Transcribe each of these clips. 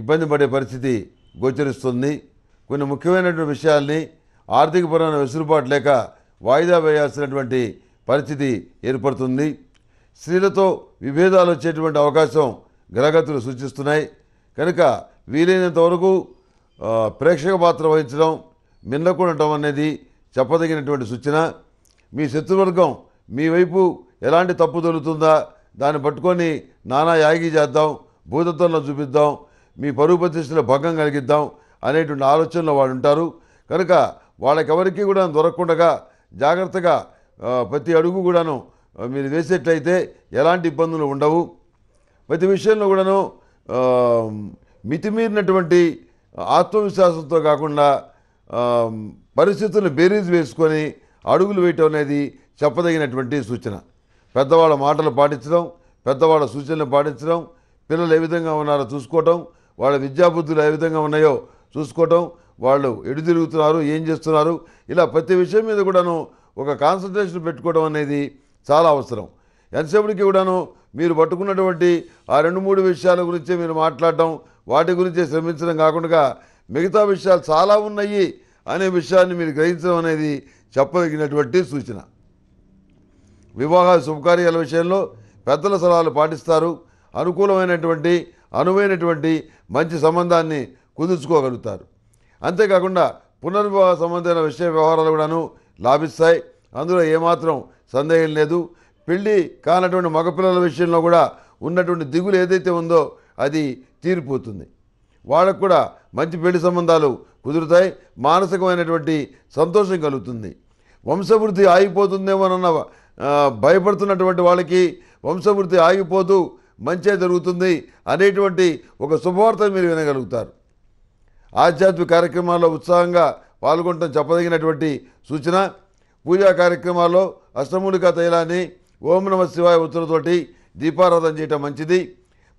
ఇబ్బంది పడే పరిస్థితి గోచరిస్తుంది కొన్ని ముఖ్యమైనటువంటి విషయాల్ని ఆర్థికపరమైన వెసులుబాటు లేక వాయిదా వేయాల్సినటువంటి పరిస్థితి ఏర్పడుతుంది స్త్రీలతో విభేదాలు వచ్చేటువంటి అవకాశం గ్రహగతులు సూచిస్తున్నాయి కనుక వీలైనంత వరకు ప్రేక్షక పాత్ర వహించడం మిన్నకుండటం అనేది చెప్పదగినటువంటి సూచన మీ శత్రువర్గం మీ వైపు ఎలాంటి తప్పు దొరుకుతుందా దాన్ని పట్టుకొని నానా యాగి చేద్దాం భూతత్వంలో చూపిద్దాం మీ పరువు ప్రతిష్టలో భంగం కలిగిద్దాం అనేటువంటి ఆలోచనలో వాళ్ళు ఉంటారు కనుక వాళ్ళకెవరికీ కూడా దొరకకుండా జాగ్రత్తగా ప్రతి అడుగు కూడాను మీరు వేసేట్లయితే ఎలాంటి ఇబ్బందులు ఉండవు ప్రతి విషయంలో కూడాను మితిమీరినటువంటి ఆత్మవిశ్వాసంతో కాకుండా పరిస్థితులను బేరీజ్ వేసుకొని అడుగులు వేయటం అనేది చెప్పదగినటువంటి సూచన పెద్దవాళ్ళ మాటలు పాటించడం పెద్దవాళ్ళ సూచనలు పాటించడం పిల్లలు ఏ విధంగా ఉన్నారో చూసుకోవటం వాళ్ళ విద్యాబుద్ధులు ఏ విధంగా ఉన్నాయో చూసుకోవటం వాళ్ళు ఎడు తిరుగుతున్నారు ఏం చేస్తున్నారు ఇలా ప్రతి విషయం మీద కూడాను ఒక కాన్సన్ట్రేషన్ పెట్టుకోవడం అనేది చాలా అవసరం ఎంతసేపటికి కూడాను మీరు పట్టుకున్నటువంటి ఆ రెండు మూడు విషయాల గురించే మీరు మాట్లాడటం వాటి గురించి శ్రమించడం కాకుండా మిగతా విషయాలు చాలా ఉన్నాయి అనే విషయాన్ని మీరు గ్రహించడం అనేది చెప్పదగినటువంటి సూచన వివాహ శుభకార్యాల విషయంలో పెద్దల సలహాలు పాటిస్తారు అనుకూలమైనటువంటి అనువైనటువంటి మంచి సంబంధాన్ని కుదుర్చుకోగలుగుతారు అంతేకాకుండా పునర్వివాహ సంబంధమైన విషయ వ్యవహారాలు కూడాను లాభిస్తాయి అందులో ఏమాత్రం సందేహం లేదు పెళ్ళి కానటువంటి మగపిల్లల విషయంలో కూడా ఉన్నటువంటి దిగులు ఏదైతే ఉందో అది తీరిపోతుంది వాళ్ళకు కూడా మంచి పెళ్లి సంబంధాలు కుదురుతాయి మానసికమైనటువంటి సంతోషం కలుగుతుంది వంశవృద్ధి ఆగిపోతుందేమోనన్న భయపడుతున్నటువంటి వాళ్ళకి వంశవృద్ధి ఆగిపోతూ మంచే జరుగుతుంది అనేటువంటి ఒక శుభవార్తను మీరు వినగలుగుతారు ఆధ్యాత్మిక కార్యక్రమాల్లో ఉత్సాహంగా పాల్గొనడం చెప్పదగినటువంటి సూచన పూజా కార్యక్రమాల్లో అష్టమూలిక తైలాన్ని ఓం నమ శివాయ ఉత్తరతోటి దీపారాధన చేయటం మంచిది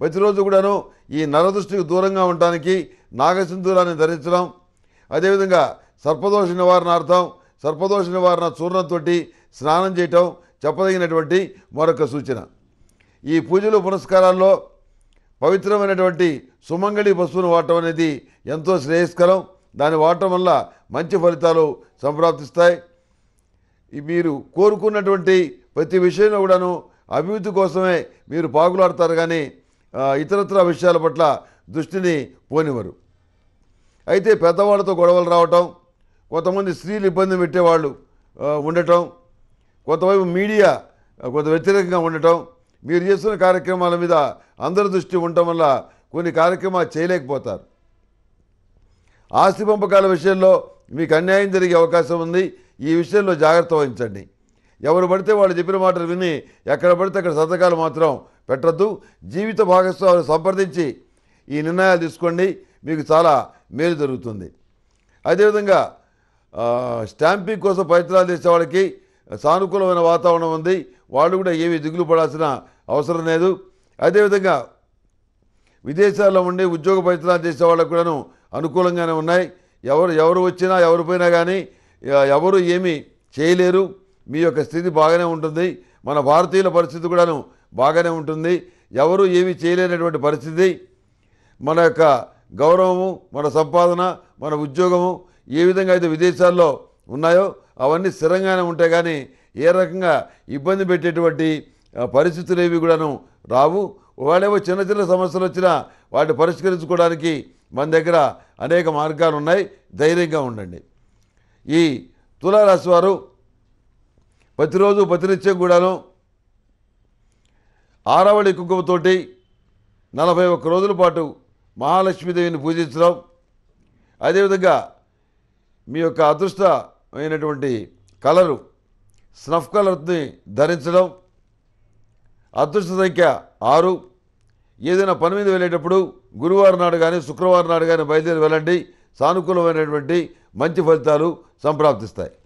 ప్రతిరోజు కూడాను ఈ నరదృష్టికి దూరంగా ఉండటానికి నాగసింధూరాన్ని ధరించడం అదేవిధంగా సర్పదోష నివారణార్థం సర్పదోష నివారణ చూర్ణంతో స్నానం చేయటం చెప్పదగినటువంటి మరొక సూచన ఈ పూజలు పురస్కారాల్లో పవిత్రమైనటువంటి సుమంగళి పశువును వాడటం అనేది ఎంతో శ్రేయస్కరం దాన్ని వాడటం వల్ల మంచి ఫలితాలు సంప్రాప్తిస్తాయి మీరు కోరుకున్నటువంటి ప్రతి విషయంలో కూడాను అభివృద్ధి కోసమే మీరు పాగులాడతారు కానీ ఇతరత్ర విషయాల పట్ల దృష్టిని పోనివ్వరు అయితే పెద్దవాళ్ళతో గొడవలు రావటం కొంతమంది స్త్రీలు ఇబ్బంది పెట్టేవాళ్ళు ఉండటం కొంతవైపు మీడియా కొంత వ్యతిరేకంగా ఉండటం మీరు చేస్తున్న కార్యక్రమాల మీద అందరి దృష్టి ఉండటం వల్ల కొన్ని కార్యక్రమాలు చేయలేకపోతారు ఆస్తి పంపకాల విషయంలో మీకు అన్యాయం జరిగే అవకాశం ఉంది ఈ విషయంలో జాగ్రత్త వహించండి ఎవరు పడితే వాళ్ళు చెప్పిన మాటలు విని ఎక్కడ పడితే అక్కడ సంతకాలు మాత్రం పెట్టద్దు జీవిత భాగస్వామిని సంప్రదించి ఈ నిర్ణయాలు తీసుకోండి మీకు చాలా మేలు జరుగుతుంది అదేవిధంగా స్టాంపింగ్ కోసం ప్రయత్నాలు చేసే వాళ్ళకి సానుకూలమైన వాతావరణం ఉంది వాళ్ళు కూడా ఏమీ దిగులు పడాల్సిన అవసరం లేదు అదేవిధంగా విదేశాల్లో ఉండి ఉద్యోగ ప్రయత్నాలు చేసే వాళ్ళకు కూడాను అనుకూలంగానే ఉన్నాయి ఎవరు ఎవరు వచ్చినా ఎవరిపోయినా కానీ ఎవరు ఏమీ చేయలేరు మీ యొక్క స్థితి బాగానే ఉంటుంది మన భారతీయుల పరిస్థితి కూడాను బాగానే ఉంటుంది ఎవరు ఏమీ చేయలేనటువంటి పరిస్థితి మన యొక్క గౌరవము మన సంపాదన మన ఉద్యోగము ఏ విధంగా అయితే విదేశాల్లో ఉన్నాయో అవన్నీ స్థిరంగానే ఉంటాయి కానీ ఏ రకంగా ఇబ్బంది పెట్టేటువంటి పరిస్థితులు ఏవి కూడాను రావు వాళ్ళేవో చిన్న చిన్న సమస్యలు వచ్చినా వాటిని పరిష్కరించుకోవడానికి మన దగ్గర అనేక మార్గాలు ఉన్నాయి ధైర్యంగా ఉండండి ఈ తులారాశి వారు ప్రతిరోజు ప్రతినిత్యం కూడాను ఆరవళి కుంకుమతోటి నలభై ఒక్క రోజుల పాటు మహాలక్ష్మీదేవిని పూజించడం అదేవిధంగా మీ యొక్క అదృష్ట అయినటువంటి కళలు స్నఫ్ కలర్ని ధరించడం అదృష్ట సంఖ్య ఆరు ఏదైనా పని మీద వెళ్ళేటప్పుడు గురువారం నాడు కానీ శుక్రవారం నాడు కానీ బయలుదేరి వెళ్ళండి సానుకూలమైనటువంటి మంచి ఫలితాలు సంప్రాప్తిస్తాయి